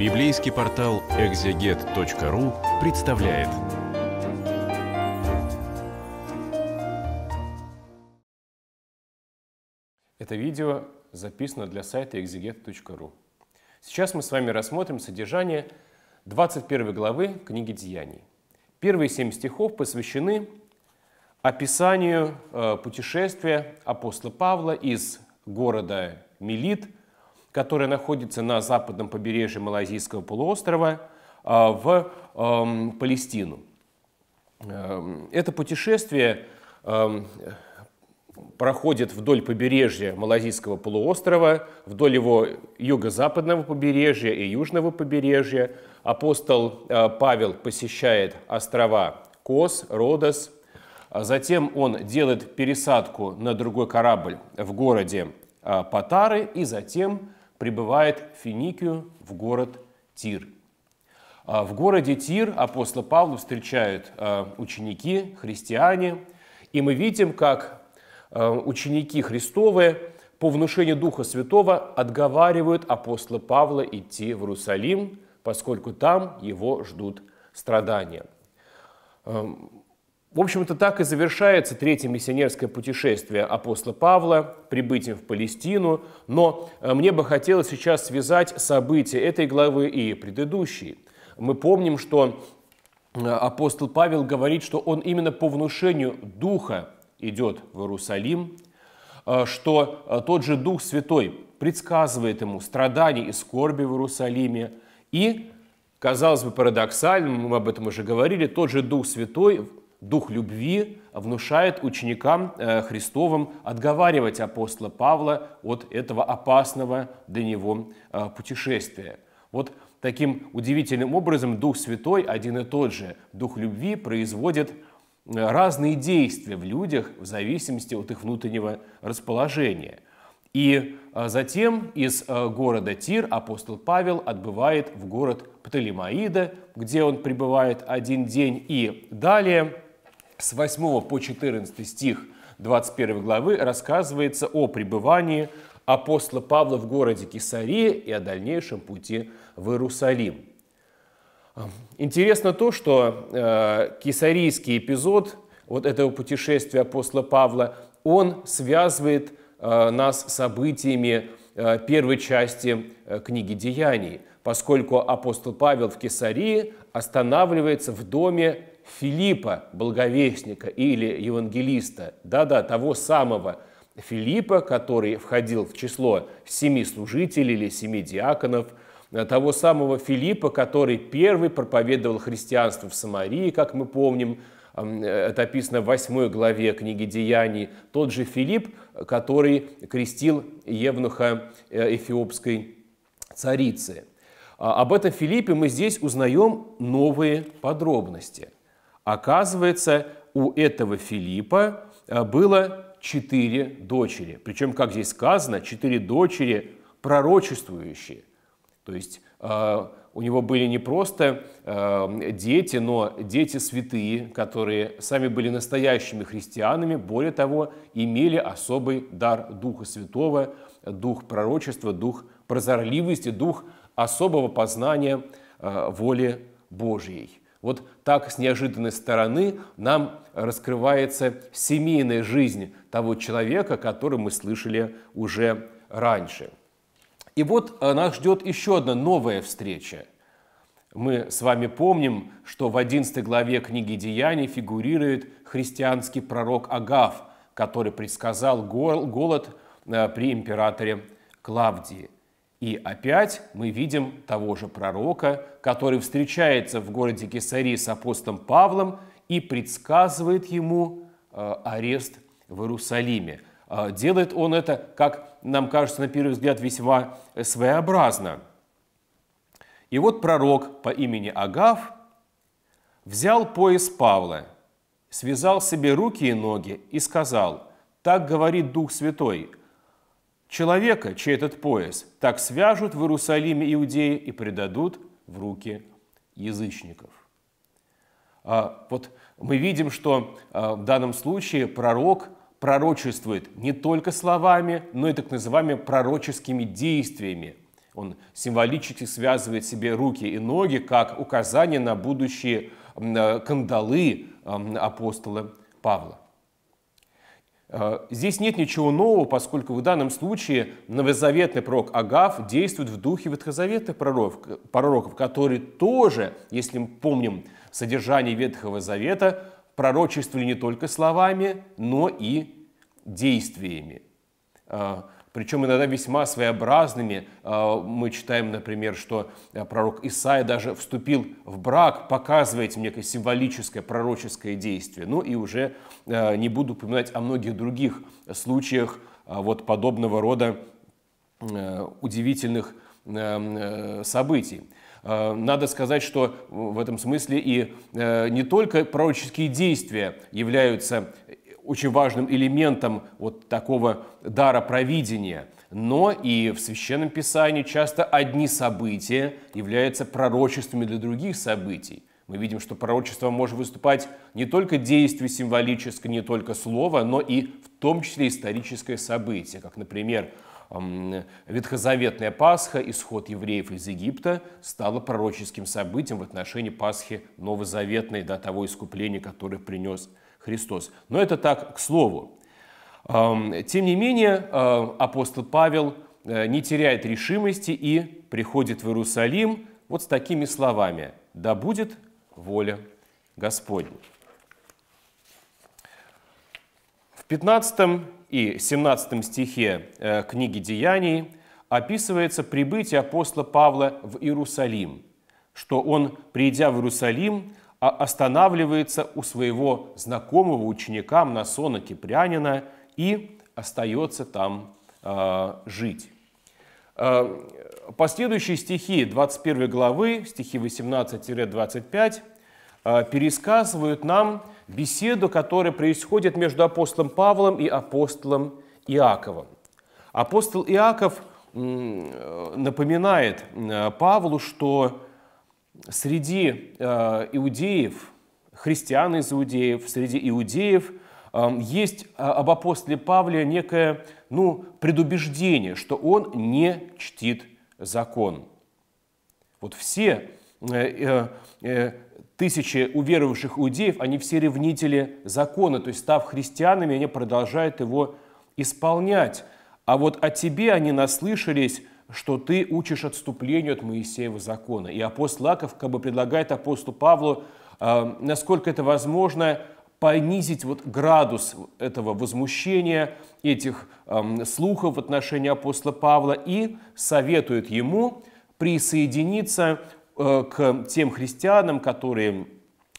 Библейский портал экзегет.ру представляет. Это видео записано для сайта экзегет.ру. Сейчас мы с вами рассмотрим содержание 21 главы книги Деяний. Первые семь стихов посвящены описанию э, путешествия апостола Павла из города Милит – которая находится на западном побережье Малайзийского полуострова, а, в эм, Палестину. Эм, это путешествие эм, проходит вдоль побережья Малазийского полуострова, вдоль его юго-западного побережья и южного побережья. Апостол э, Павел посещает острова Кос, Родос, а затем он делает пересадку на другой корабль в городе э, Патары и затем прибывает в Финикию, в город Тир. А, в городе Тир апостола Павла встречают а, ученики, христиане, и мы видим, как а, ученики Христовы по внушению Духа Святого отговаривают апостола Павла идти в Иерусалим, поскольку там его ждут страдания. В общем-то, так и завершается третье миссионерское путешествие апостола Павла, прибытием в Палестину, но э, мне бы хотелось сейчас связать события этой главы и предыдущие. Мы помним, что э, апостол Павел говорит, что он именно по внушению Духа идет в Иерусалим, э, что тот же Дух Святой предсказывает ему страдания и скорби в Иерусалиме, и Казалось бы, парадоксально, мы об этом уже говорили, тот же Дух Святой Дух любви внушает ученикам э, Христовым отговаривать апостола Павла от этого опасного для него э, путешествия. Вот таким удивительным образом Дух Святой один и тот же. Дух любви производит э, разные действия в людях в зависимости от их внутреннего расположения. И затем из города Тир апостол Павел отбывает в город Птолемаида, где он пребывает один день, и далее – с 8 по 14 стих 21 главы рассказывается о пребывании апостола Павла в городе Кесарии и о дальнейшем пути в Иерусалим. Интересно то, что э, кесарийский эпизод вот этого путешествия апостола Павла, он связывает э, нас с событиями э, первой части э, книги «Деяний», поскольку апостол Павел в Кесарии останавливается в доме Филиппа, благовестника или евангелиста, да-да, того самого Филиппа, который входил в число семи служителей или семи диаконов, э, того самого Филиппа, который первый проповедовал христианство в Самарии, как мы помним, э, это описано в 8 главе книги Деяний, тот же Филипп, который крестил Евнуха э, эфиопской царицы. А об этом Филиппе мы здесь узнаем новые подробности – Оказывается, у этого Филиппа э, было четыре дочери. Причем, как здесь сказано, четыре дочери пророчествующие. То есть э, у него были не просто э, дети, но дети святые, которые сами были настоящими христианами, более того, имели особый дар Духа Святого, дух пророчества, дух прозорливости, дух особого познания э, воли Божьей. Вот так с неожиданной стороны нам раскрывается семейная жизнь того человека, который мы слышали уже раньше. И вот э, нас ждет еще одна новая встреча. Мы с вами помним, что в 11 главе книги «Деяний» фигурирует христианский пророк Агав, который предсказал голод э, при императоре Клавдии – и опять мы видим того же пророка, который встречается в городе Кесарии с апостолом Павлом и предсказывает ему э, арест в Иерусалиме. Э, делает он это, как нам кажется на первый взгляд, весьма э, своеобразно. И вот пророк по имени Агав взял пояс Павла, связал себе руки и ноги и сказал, «Так говорит Дух Святой, Человека, чей этот пояс, так свяжут в Иерусалиме иудеи и предадут в руки язычников. А, вот мы видим, что а, в данном случае пророк пророчествует не только словами, но и так называемыми пророческими действиями. Он символически связывает себе руки и ноги как указание на будущие э, кандалы апостола Павла. Э, здесь нет ничего нового, поскольку в данном случае новозаветный пророк Агав действует в духе ветхозаветных пророков, пророков, которые тоже, если мы помним содержание Ветхого Завета, пророчествовали не только словами, но и действиями. Э, причем иногда весьма своеобразными. А, мы читаем, например, что э, пророк Исаия даже вступил в брак, показывает некое символическое пророческое действие. Ну и уже э, не буду упоминать о многих других случаях а, вот подобного рода э, удивительных эм, событий. А, надо сказать, что в этом смысле и не только пророческие действия являются очень важным элементом вот такого дара провидения. Но и в Священном Писании часто одни события являются пророчествами для других событий. Мы видим, что пророчество может выступать не только действие символическое, не только слово, но и в том числе историческое событие, как, например, Ветхозаветная Пасха, исход евреев из Египта, стала пророческим событием в отношении Пасхи Новозаветной до того искупления, которое принес Христос. Но это так к слову. Тем не менее, э, апостол Павел э, не теряет решимости и приходит в Иерусалим вот с такими словами «Да будет воля Господня». В 15 и 17 стихе э, книги «Деяний» описывается прибытие апостола Павла в Иерусалим, что он, придя в Иерусалим, а останавливается у своего знакомого ученика Мнасона Кипрянина и остается там э, жить. Э, последующие стихи 21 главы, стихи 18-25, э, пересказывают нам беседу, которая происходит между апостолом Павлом и апостолом Иаковом. Апостол Иаков э, напоминает э, Павлу, что среди э, иудеев, христиан из иудеев, среди иудеев э, есть э, об апостоле Павле некое ну, предубеждение, что он не чтит закон. Вот все э, э, э, тысячи уверовавших иудеев, они все ревнители закона, то есть став христианами, они продолжают его исполнять. А вот о тебе они наслышались, что ты учишь отступлению от Моисеева закона. И апостол Лаков как бы предлагает апостолу Павлу, э, насколько это возможно, понизить вот градус этого возмущения, этих эм, слухов в отношении апостола Павла и советует ему присоединиться э, к тем христианам, которые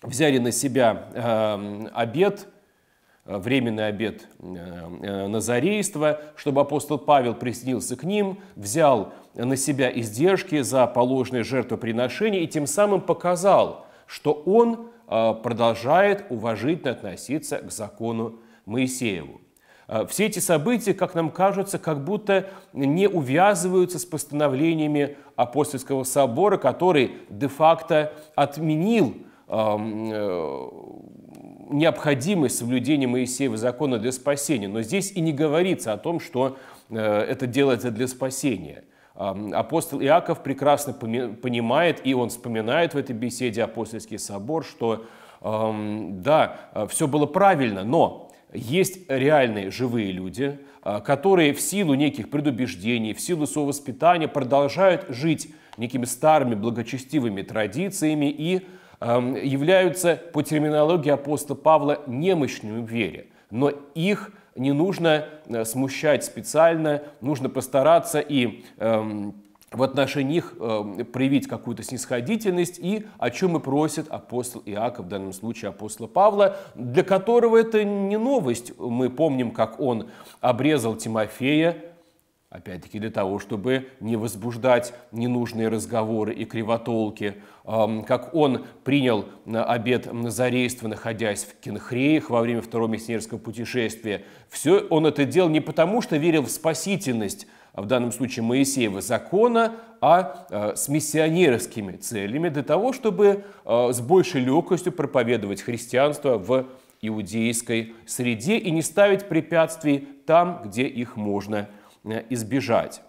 взяли на себя э, обед Э, временный обед э, э, назарейства, чтобы апостол Павел приснился к ним, взял на себя издержки за положенные жертвоприношения и тем самым показал, что он продолжает уважительно относиться к закону Моисееву. Все эти события, как нам кажется, как будто не увязываются с постановлениями апостольского собора, который де-факто отменил эм, необходимость соблюдения Моисеева закона для спасения. Но здесь и не говорится о том, что э, это делается для спасения. Апостол Иаков прекрасно понимает, и он вспоминает в этой беседе апостольский собор, что да, э, все было правильно, но есть реальные живые люди, э, которые в силу неких предубеждений, в силу своего воспитания продолжают жить некими старыми благочестивыми традициями и являются по терминологии апостола Павла немощными в вере, но их не нужно э, смущать специально, нужно постараться и в отношении них э, проявить какую-то снисходительность и о чем и просит апостол Иаков, в данном случае апостола Павла, для которого это не новость. Мы помним, как он обрезал Тимофея, Опять-таки для того, чтобы не возбуждать ненужные разговоры и кривотолки, как он принял э, обед назарейства, находясь в Кенхреях во время второго миссионерского путешествия. Все он это делал не потому, что верил в спасительность, а в данном случае Моисеева закона, а э, с миссионерскими целями для того, чтобы э, с большей легкостью проповедовать христианство в иудейской среде и не ставить препятствий там, где их можно Э, избежать.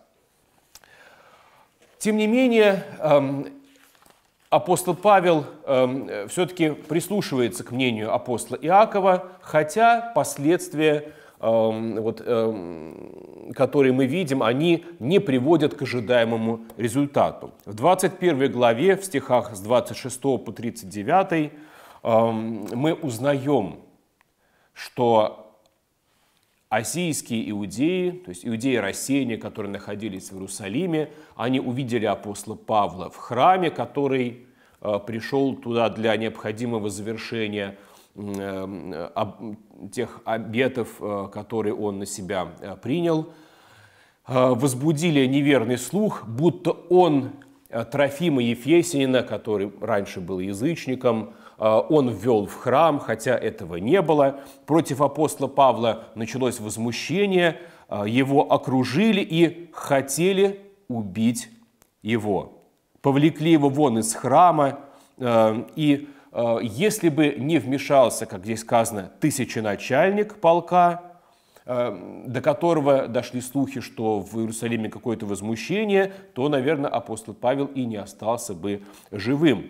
Тем не менее, эм, апостол Павел эм, все-таки прислушивается к мнению апостола Иакова, хотя последствия, эм, вот, которые мы видим, они не приводят к ожидаемому результату. В 21 главе, в стихах с 26 по 39, мы узнаем, что Осийские иудеи, то есть иудеи рассеяния, которые находились в Иерусалиме, они увидели апостола Павла в храме, который э, пришел туда для необходимого завершения э, тех обетов, э, которые он на себя принял, возбудили неверный слух, будто он Трофима Ефесинина, который раньше был язычником, а, он ввел в храм, хотя этого не было. Против апостола Павла началось возмущение, а, его окружили и хотели убить его. Повлекли его вон из храма, а, и если бы не вмешался, как здесь сказано, тысяченачальник полка, до которого дошли слухи, что в Иерусалиме какое-то возмущение, то, наверное, апостол Павел и не остался бы живым.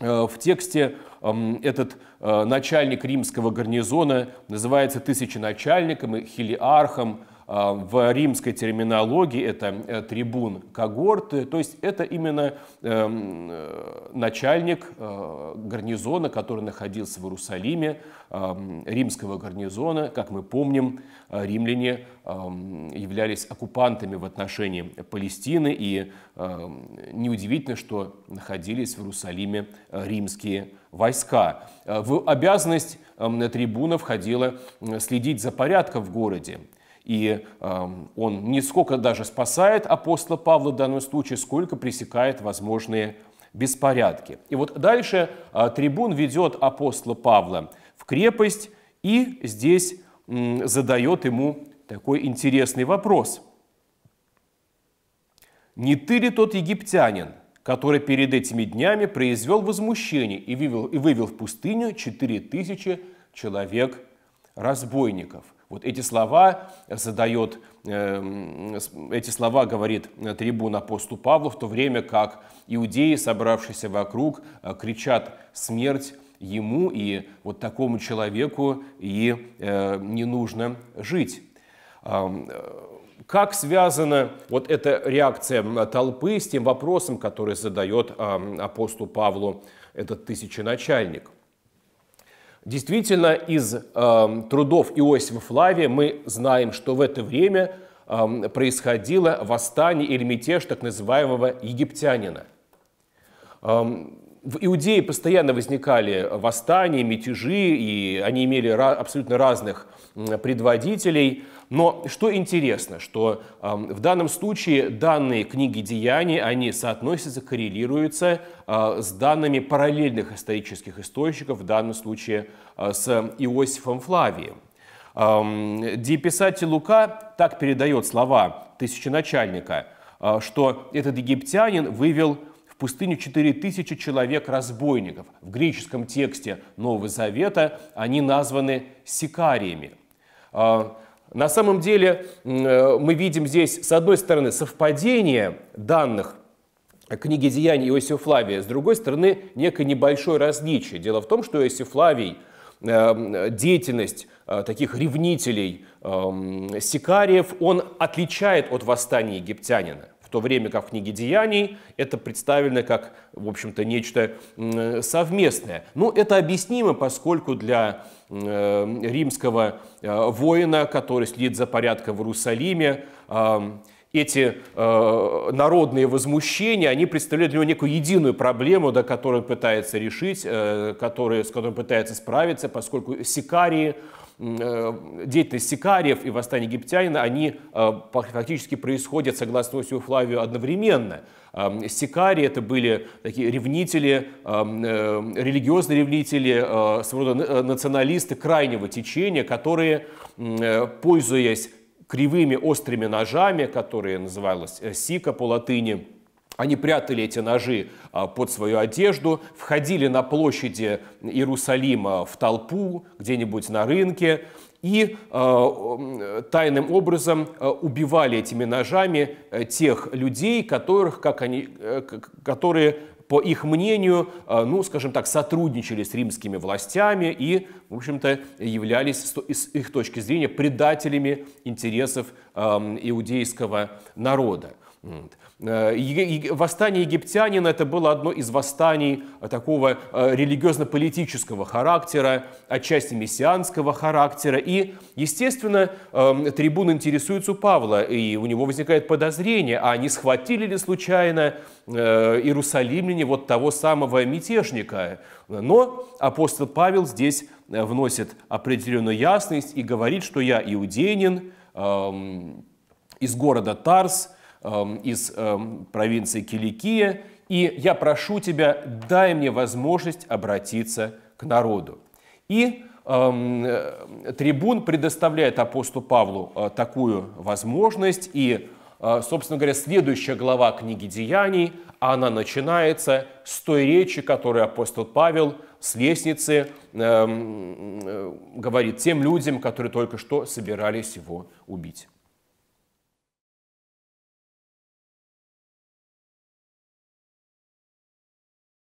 Э, в тексте этот э, начальник римского гарнизона называется тысяченачальником и хилиархом, а, в римской терминологии это э, трибун когорты, то есть это именно эм, э, начальник э, гарнизона, который находился в Иерусалиме, эм, римского гарнизона. Как мы помним, римляне эм, являлись оккупантами в отношении Палестины, и неудивительно, что находились в Иерусалиме римские войска. В обязанность трибуна входило следить за порядком в городе. И э, он не сколько даже спасает апостола Павла в данном случае, сколько пресекает возможные беспорядки. И вот дальше э, трибун ведет апостола Павла в крепость и здесь э, задает ему такой интересный вопрос. «Не ты ли тот египтянин, который перед этими днями произвел возмущение и вывел, и вывел в пустыню четыре тысячи человек-разбойников?» Вот эти слова задает, эм, эти слова говорит э, трибун апосту Павлу, в то время как иудеи, собравшиеся вокруг, э, кричат «смерть ему», и вот такому человеку и э, не нужно жить. Как связана вот эта реакция толпы с тем вопросом, который задает апосту Павлу этот тысяченачальник – Действительно, из э, трудов Иосифа Флавия мы знаем, что в это время э, происходило восстание или мятеж так называемого египтянина. Эм, в Иудее постоянно возникали восстания, мятежи, и они имели абсолютно разных предводителей. Но что интересно, что в данном случае данные книги деяний, они соотносятся, коррелируются а, с данными параллельных исторических источников, в данном случае а, с Иосифом Флавием. Деописатель Лука так передает слова тысяченачальника, а, что этот египтянин вывел пустыню 4000 человек-разбойников. В греческом тексте Нового Завета они названы сикариями. А, на самом деле э, мы видим здесь, с одной стороны, совпадение данных книги «Деяний» Иосифа Флавия, с другой стороны, некое небольшое различие. Дело в том, что Иосиф Флавий эм, деятельность э, таких ревнителей, эм, сикариев, он отличает от восстания египтянина то время как в книге «Деяний» это представлено как, в общем-то, нечто совместное. Но ну, это объяснимо, поскольку для э, римского э, воина, который следит за порядком в Иерусалиме, эти э, народные возмущения, они представляют для него некую единую проблему, да, которую он пытается решить, э, который, с которой он пытается справиться, поскольку сикарии, э, деятельность сикариев и восстание египтянина, они э, фактически происходят, согласно Осию Флавию, одновременно. Эм, сикарии это были такие ревнители, эм, э, религиозные ревнители, э, своего рода э, националисты крайнего течения, которые, э, пользуясь кривыми острыми ножами, которые называлось э, сика по латыни. Они прятали эти ножи а, под свою одежду, входили на площади Иерусалима в толпу, где-нибудь на рынке, и э, тайным образом а, убивали этими ножами э, тех людей, которых, как они, э, которые по их мнению, э, ну, скажем так, сотрудничали с римскими властями и, в общем-то, являлись, с их точки зрения, предателями интересов эм, иудейского народа. Э, восстание египтянина – это было одно из восстаний э, такого э, религиозно-политического характера, отчасти мессианского характера. И, естественно, эм, трибун интересуется у Павла, и у него возникает подозрение, а не схватили ли случайно иерусалимляне вот того самого мятежника. Но апостол Павел здесь вносит определенную ясность и говорит, что я иудеянин эм, из города Тарс – Эм, из эм, провинции Киликия, и я прошу тебя, дай мне возможность обратиться к народу. И эм, э, трибун предоставляет апостолу Павлу э, такую возможность, и, э, собственно говоря, следующая глава книги «Деяний», она начинается с той речи, которую апостол Павел с лестницы говорит тем людям, которые только что собирались его убить.